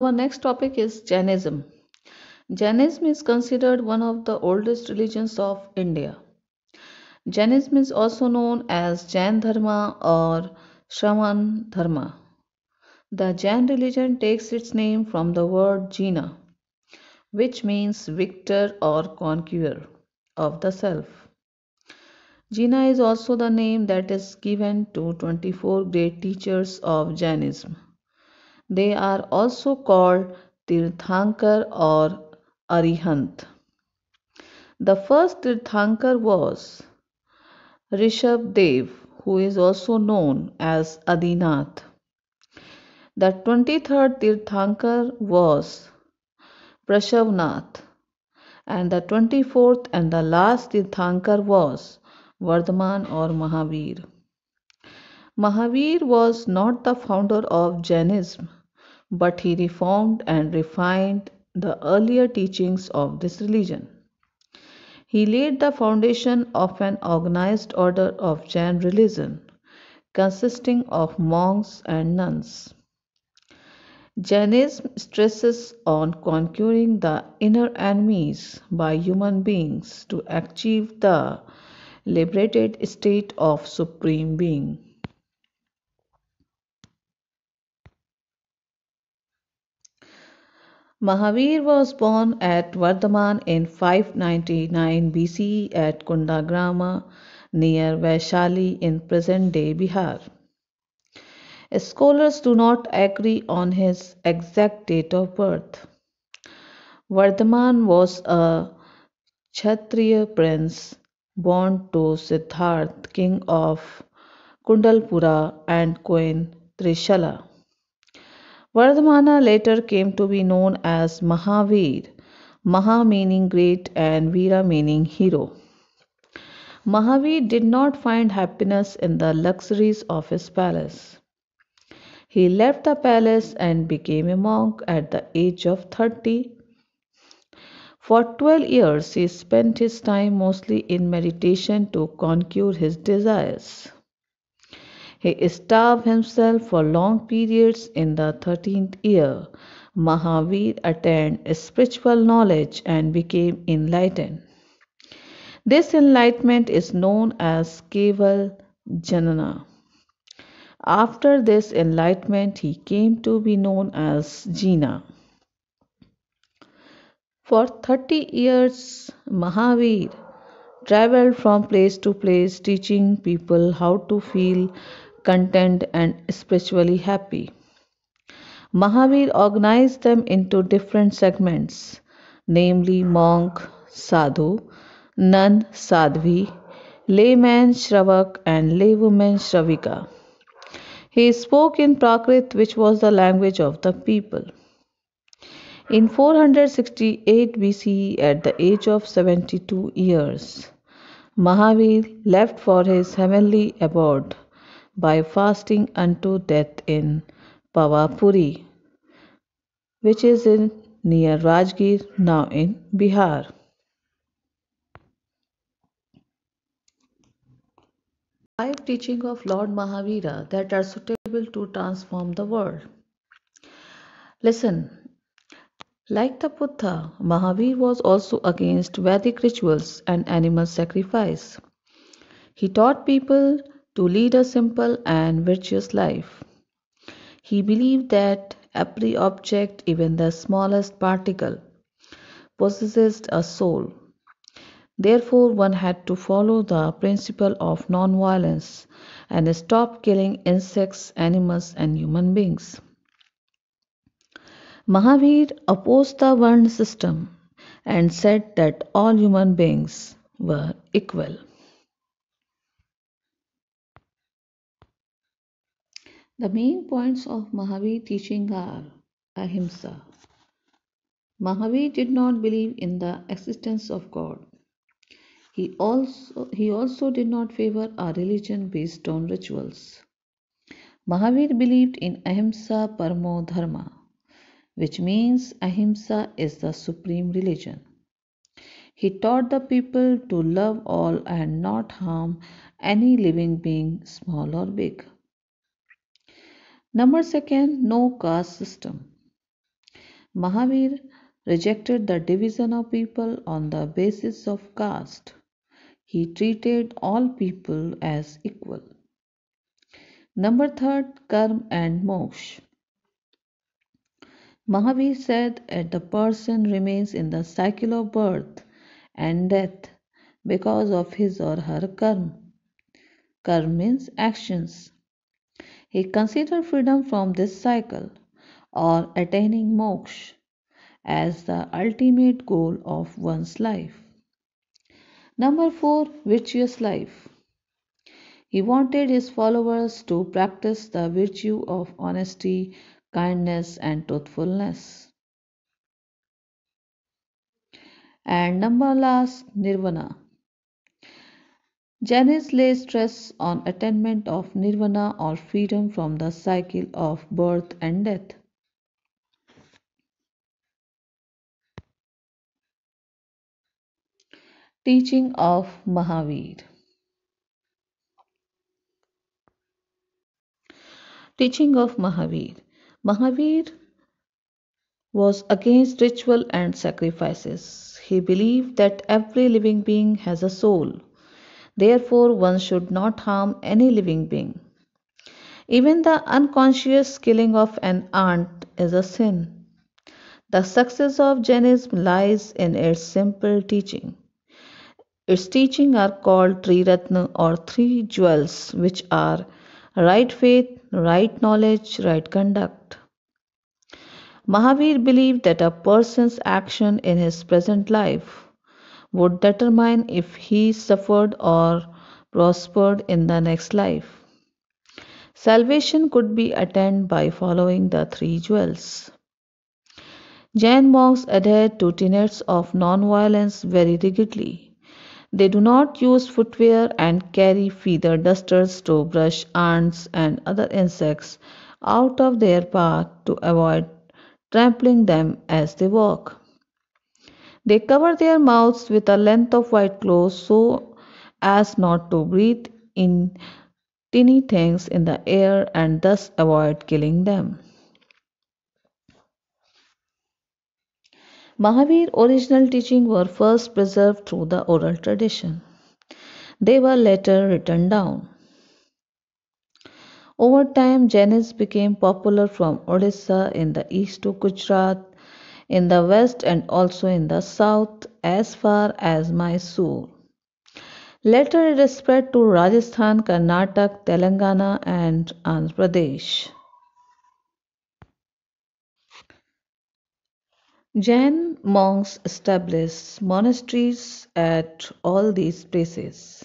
Our next topic is Jainism. Jainism is considered one of the oldest religions of India. Jainism is also known as Jain Dharma or Shravan Dharma. The Jain religion takes its name from the word Jina, which means victor or conqueror of the self. Jina is also the name that is given to 24 great teachers of Jainism they are also called Tirthankar or Arihant. The first Tirthankar was Rishabdev, who is also known as Adinath. The 23rd Tirthankar was Prashavnath, and the 24th and the last Tirthankar was Vardhaman or Mahavir. Mahavir was not the founder of Jainism but he reformed and refined the earlier teachings of this religion. He laid the foundation of an organized order of Jain religion consisting of monks and nuns. Jainism stresses on conquering the inner enemies by human beings to achieve the liberated state of supreme being. Mahavir was born at Vardhaman in 599 BCE at Kundagrama near Vaishali in present day Bihar. Scholars do not agree on his exact date of birth. Vardhaman was a Kshatriya prince born to Siddharth, king of Kundalpura and queen Trishala. Vardhamana later came to be known as Mahavir, Maha meaning great and Veera meaning hero. Mahavir did not find happiness in the luxuries of his palace. He left the palace and became a monk at the age of 30. For 12 years, he spent his time mostly in meditation to conquer his desires. He starved himself for long periods in the 13th year. Mahavir attained spiritual knowledge and became enlightened. This enlightenment is known as Keval Janana. After this enlightenment, he came to be known as Jina. For 30 years, Mahavir traveled from place to place teaching people how to feel content, and spiritually happy. Mahavir organized them into different segments, namely monk, sadhu, nun, sadhvi, layman, shravak, and laywoman, shravika. He spoke in Prakrit, which was the language of the people. In 468 BCE, at the age of 72 years, Mahavir left for his heavenly abode by fasting unto death in Pawapuri, which is in near Rajgir, now in Bihar. Five teaching of Lord Mahavira that are suitable to transform the world. Listen, like the Buddha, Mahavir was also against Vedic rituals and animal sacrifice. He taught people to lead a simple and virtuous life. He believed that every object, even the smallest particle, possessed a soul. Therefore, one had to follow the principle of nonviolence and stop killing insects, animals, and human beings. Mahavir opposed the Varna system and said that all human beings were equal. The main points of Mahavir teaching are Ahimsa. Mahavir did not believe in the existence of God. He also, he also did not favor a religion based on rituals. Mahavir believed in Ahimsa Parmo Dharma, which means Ahimsa is the supreme religion. He taught the people to love all and not harm any living being, small or big. Number second, no caste system. Mahavir rejected the division of people on the basis of caste. He treated all people as equal. Number third, karma and moksha. Mahavir said that the person remains in the cycle of birth and death because of his or her karma. Karma means actions he considered freedom from this cycle or attaining moksha as the ultimate goal of one's life. Number four, virtuous life. He wanted his followers to practice the virtue of honesty, kindness, and truthfulness. And number last, nirvana. Janice lays stress on attainment of nirvana or freedom from the cycle of birth and death. Teaching of Mahavir Teaching of Mahavir Mahavir was against ritual and sacrifices. He believed that every living being has a soul Therefore, one should not harm any living being. Even the unconscious killing of an ant is a sin. The success of Jainism lies in its simple teaching. Its teaching are called Triratna or three jewels, which are right faith, right knowledge, right conduct. Mahavir believed that a person's action in his present life would determine if he suffered or prospered in the next life. Salvation could be attained by following the three jewels. Jain monks adhere to tenets of non-violence very rigidly. They do not use footwear and carry feather dusters to brush ants and other insects out of their path to avoid trampling them as they walk. They cover their mouths with a length of white cloth so as not to breathe in tiny things in the air and thus avoid killing them. Mahavir's original teachings were first preserved through the oral tradition. They were later written down. Over time, Jainism became popular from Odisha in the east to Gujarat, in the west and also in the south as far as Mysore. Later it spread to Rajasthan, Karnataka, Telangana and Andhra Pradesh. Jain monks established monasteries at all these places.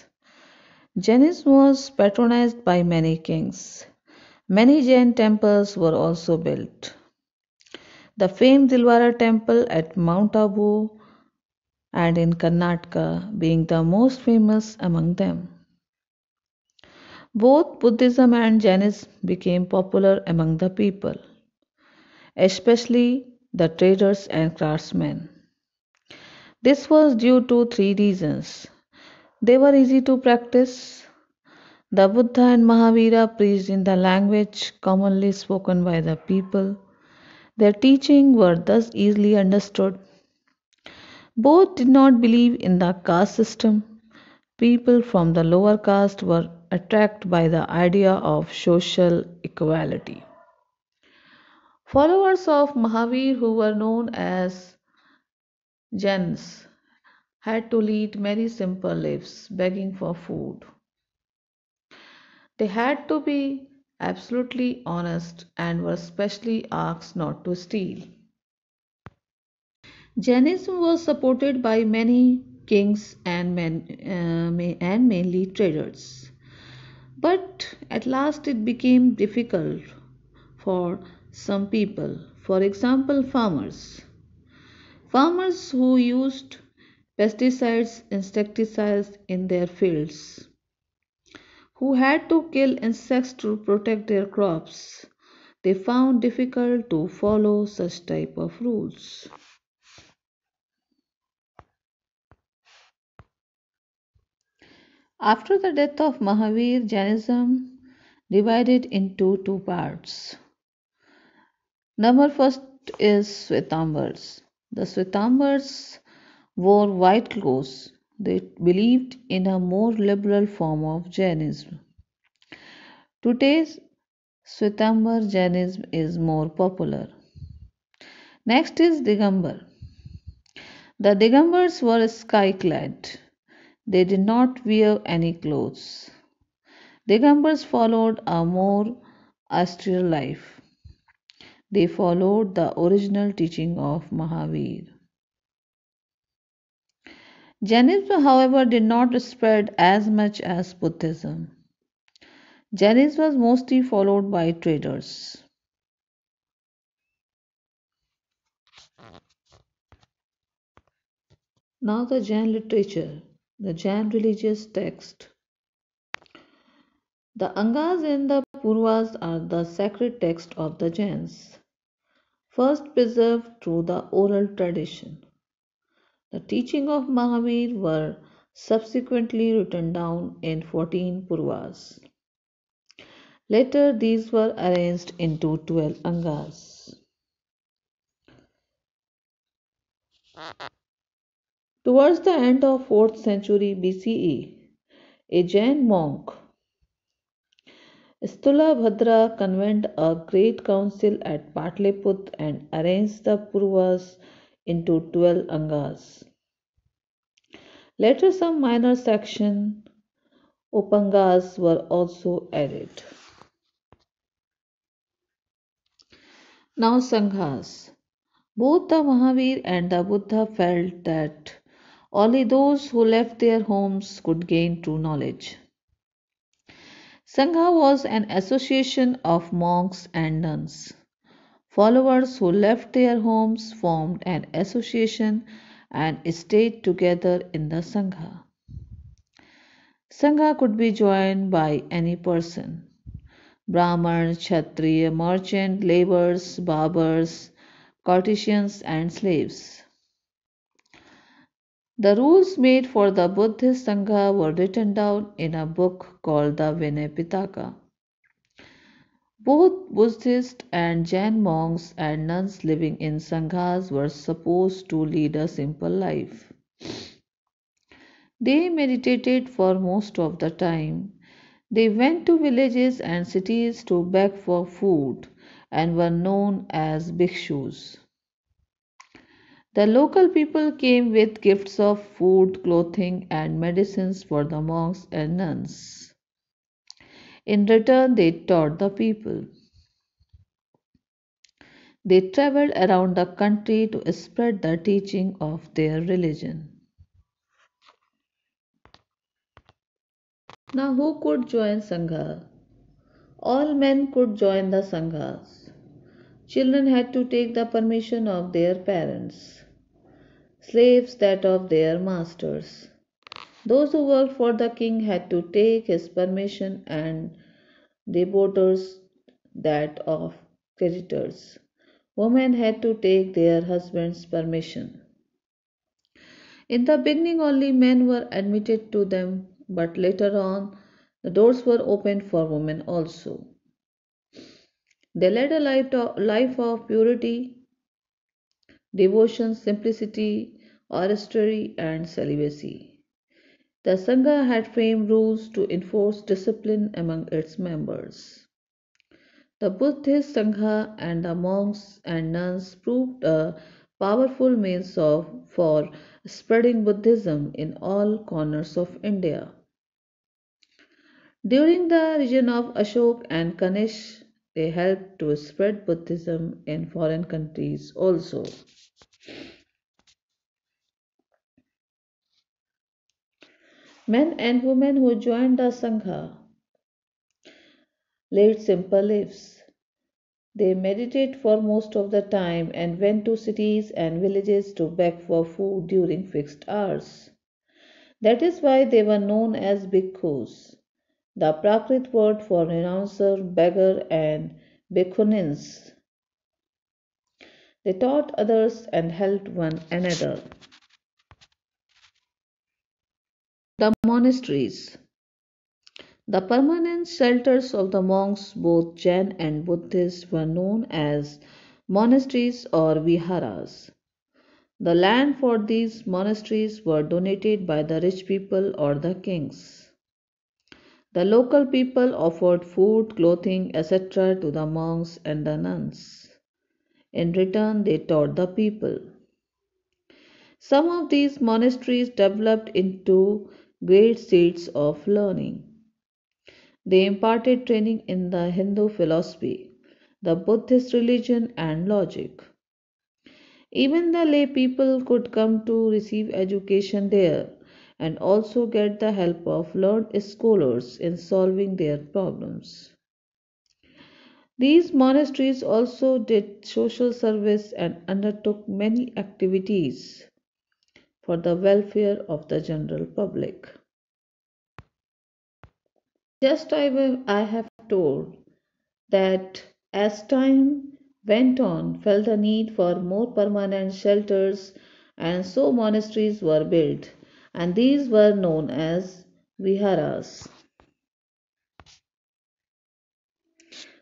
Jainism was patronized by many kings. Many Jain temples were also built the famed Dilwara temple at Mount Abu and in Karnataka being the most famous among them. Both Buddhism and Jainism became popular among the people, especially the traders and craftsmen. This was due to three reasons. They were easy to practice. The Buddha and Mahavira preached in the language commonly spoken by the people. Their teaching were thus easily understood. Both did not believe in the caste system. People from the lower caste were attracted by the idea of social equality. Followers of Mahavir, who were known as Jains, had to lead many simple lives, begging for food. They had to be absolutely honest and were specially asked not to steal. Jainism was supported by many kings and, men, uh, and mainly traders. But at last it became difficult for some people, for example, farmers. Farmers who used pesticides, insecticides in their fields who had to kill insects to protect their crops. They found difficult to follow such type of rules. After the death of Mahavir, Jainism divided into two parts. Number first is Swetambars. The Swetambars wore white clothes they believed in a more liberal form of Jainism. Today's Swetambar Jainism is more popular. Next is Digambar. The Digambars were sky clad. They did not wear any clothes. Digambars followed a more austere life. They followed the original teaching of Mahavir. Jainism, however, did not spread as much as Buddhism. Jainism was mostly followed by traders. Now, the Jain literature, the Jain religious text. The Angas and the Purvas are the sacred text of the Jains, first preserved through the oral tradition. The teaching of Mahavir were subsequently written down in 14 Purvas. Later, these were arranged into 12 Angas. Towards the end of 4th century BCE, a Jain monk, Stulabhadra convened a great council at Patliputra and arranged the Purvas into 12 angas. Later, some minor section upangas were also added. Now, sanghas. Both the Mahavir and the Buddha felt that only those who left their homes could gain true knowledge. Sangha was an association of monks and nuns. Followers who left their homes formed an association and stayed together in the Sangha. Sangha could be joined by any person Brahman, Kshatriya, merchant, laborers, barbers, courtesans, and slaves. The rules made for the Buddhist Sangha were written down in a book called the Vinay Pitaka. Both Buddhist and Jain monks and nuns living in sanghas were supposed to lead a simple life. They meditated for most of the time. They went to villages and cities to beg for food and were known as bhikshus. The local people came with gifts of food, clothing, and medicines for the monks and nuns. In return, they taught the people. They traveled around the country to spread the teaching of their religion. Now, who could join Sangha? All men could join the Sanghas. Children had to take the permission of their parents, slaves that of their masters. Those who worked for the king had to take his permission and debtors that of creditors. Women had to take their husbands' permission. In the beginning, only men were admitted to them, but later on, the doors were opened for women also. They led a life of, life of purity, devotion, simplicity, oratory, and celibacy. The Sangha had framed rules to enforce discipline among its members. The Buddhist Sangha and the monks and nuns proved a powerful means of, for spreading Buddhism in all corners of India. During the reign of Ashok and Kanish, they helped to spread Buddhism in foreign countries also. men and women who joined the Sangha lived simple lives. They meditated for most of the time and went to cities and villages to beg for food during fixed hours. That is why they were known as bhikkhus. The Prakrit word for renouncer, beggar, and bhikkhunis. They taught others and helped one another. The monasteries. The permanent shelters of the monks, both Jain and Buddhist, were known as monasteries or viharas. The land for these monasteries were donated by the rich people or the kings. The local people offered food, clothing, etc. to the monks and the nuns. In return, they taught the people. Some of these monasteries developed into great seats of learning. They imparted training in the Hindu philosophy, the Buddhist religion, and logic. Even the lay people could come to receive education there and also get the help of learned scholars in solving their problems. These monasteries also did social service and undertook many activities for the welfare of the general public. Just I have told that as time went on, felt the need for more permanent shelters, and so monasteries were built, and these were known as viharas.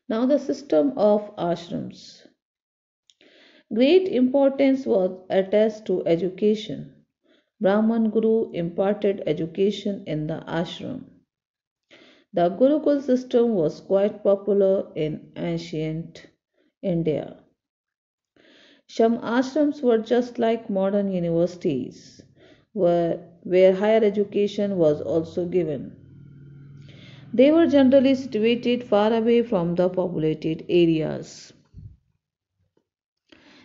Now, the system of ashrams. Great importance was attached to education. Brahman Guru imparted education in the ashram. The Gurukul system was quite popular in ancient India. Some ashrams were just like modern universities, where, where higher education was also given. They were generally situated far away from the populated areas.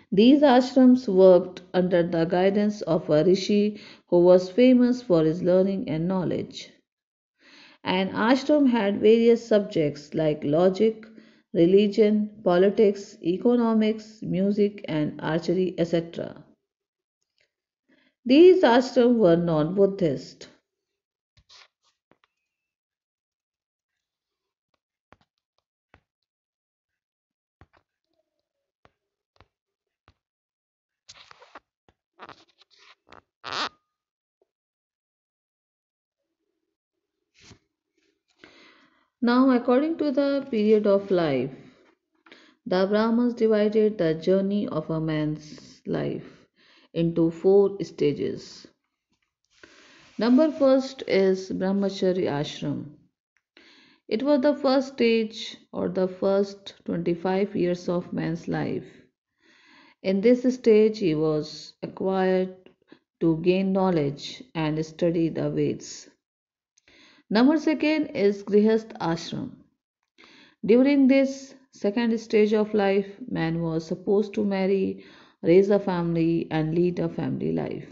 These ashrams worked under the guidance of a rishi who was famous for his learning and knowledge. An ashram had various subjects like logic, religion, politics, economics, music, and archery, etc. These ashrams were non Buddhist. Now, according to the period of life, the Brahmas divided the journey of a man's life into four stages. Number first is Brahmacharya Ashram. It was the first stage or the first 25 years of man's life. In this stage, he was acquired to gain knowledge and study the Vedas. Number second is Grihasth Ashram. During this second stage of life, man was supposed to marry, raise a family, and lead a family life.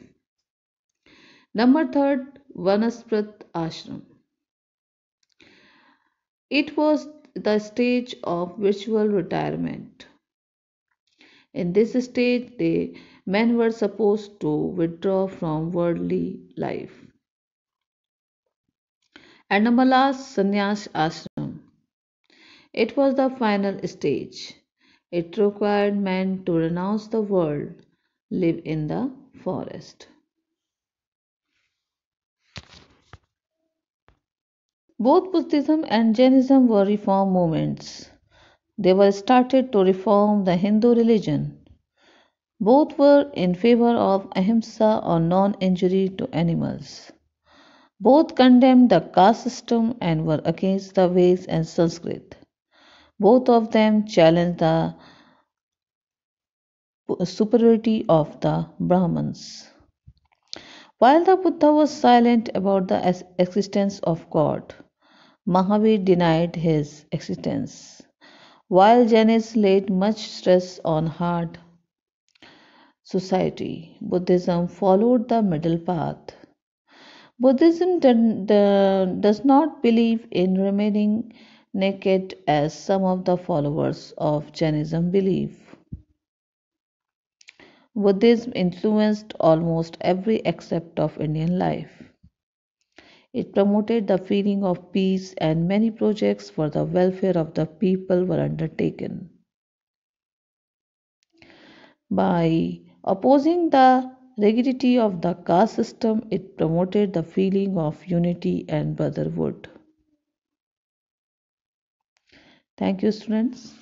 Number third, Vanasprat Ashram. It was the stage of virtual retirement. In this stage, the men were supposed to withdraw from worldly life. Annamala Sannyas Ashram. It was the final stage. It required men to renounce the world, live in the forest. Both Buddhism and Jainism were reform movements. They were started to reform the Hindu religion. Both were in favor of ahimsa or non injury to animals. Both condemned the caste system and were against the ways and Sanskrit. Both of them challenged the superiority of the Brahmans. While the Buddha was silent about the existence of God, Mahavir denied his existence. While Jainists laid much stress on hard society, Buddhism followed the middle path. Buddhism does not believe in remaining naked as some of the followers of Jainism believe. Buddhism influenced almost every aspect of Indian life. It promoted the feeling of peace, and many projects for the welfare of the people were undertaken. By opposing the rigidity of the caste system, it promoted the feeling of unity and brotherhood. Thank you, students.